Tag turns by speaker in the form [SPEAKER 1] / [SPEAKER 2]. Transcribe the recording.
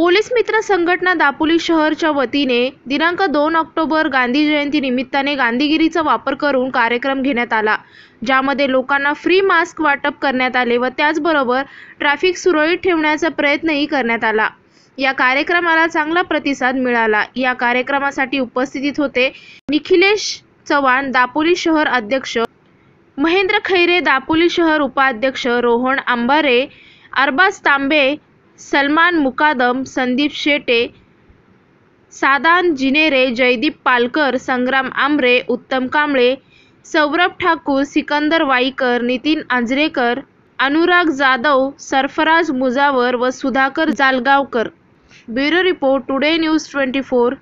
[SPEAKER 1] Police मित्र संघटना दापोली शहरच्या वतीने दिनांक दोन ऑक्टोबर गांधी जयंती निमित्ताने गांधीगिरीचा वापर करून कार्यक्रम घेण्यात आला ज्यामध्ये लोकांना फ्री मास्क वाटप करण्यात आले व त्याचबरोबर ट्रॅफिक सुरळीत ठेवण्याचा प्रयत्नही करण्यात आला या कार्यक्रमाला चांगला प्रतिसाद मिळाला या कार्यक्रमासाठी उपस्थितीत होते निखिलेश चव्हाण दापोली शहर अध्यक्ष महेंद्र खैरे दापोली शहर उपाध्यक्ष रोहन आंबारे अरबाज तांबे सलमान मुकादम, संदीप शेटे, सादान जिनेरे, जयदीप पालकर, संग्राम आमरे, उत्तम कांबळे, सौरभ ठाकूर, सिकंदर वाईकर, नितीन आंजरेकर, अनुराग जाधव, सरफराज मुजावर व Sudhakar Jalgaonkar. Bureau report today news twenty four